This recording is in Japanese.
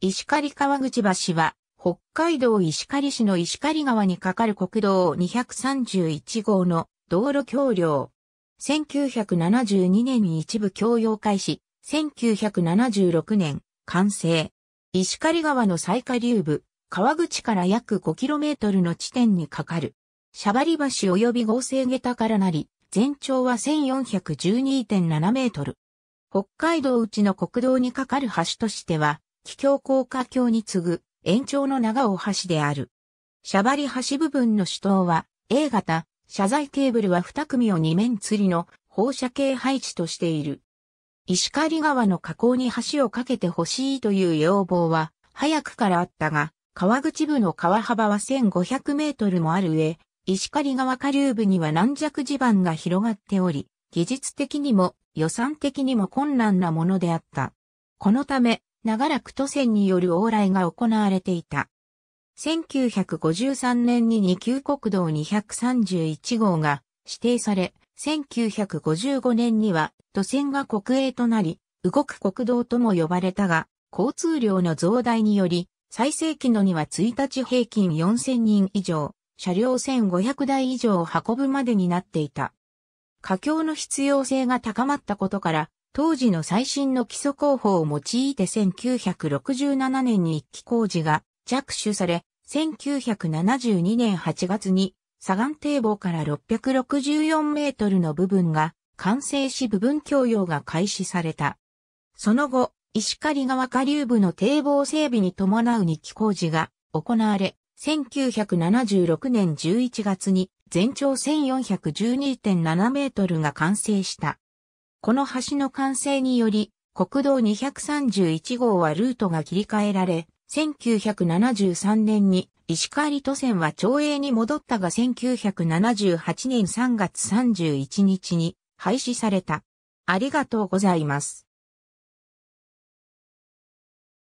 石狩川口橋は、北海道石狩市の石狩川に架かる国道231号の道路橋梁。1972年に一部共用開始、1976年、完成。石狩川の最下流部、川口から約 5km の地点に架かる。シャバリ橋及び合成下駄からなり、全長は1412.7メートル。北海道内の国道に架かる橋としては、気境高架橋に次ぐ延長の長尾橋である。シャバリ橋部分の主塔は A 型、謝罪ケーブルは2組を2面吊りの放射系配置としている。石狩川の河口に橋を架けてほしいという要望は早くからあったが、川口部の川幅は1500メートルもある上、石狩川下流部には軟弱地盤が広がっており、技術的にも予算的にも困難なものであった。このため、長らく都船による往来が行われていた。1953年に2級国道231号が指定され、1955年には都船が国営となり、動く国道とも呼ばれたが、交通量の増大により、最盛期のには1日平均4000人以上、車両1500台以上を運ぶまでになっていた。架境の必要性が高まったことから、当時の最新の基礎工法を用いて1967年に一期工事が着手され、1972年8月に左岸堤防から664メートルの部分が完成し部分供用が開始された。その後、石狩川下流部の堤防整備に伴う日記工事が行われ、1976年11月に全長1412.7メートルが完成した。この橋の完成により、国道231号はルートが切り替えられ、1973年に石狩都線は町営に戻ったが1978年3月31日に廃止された。ありがとうございます。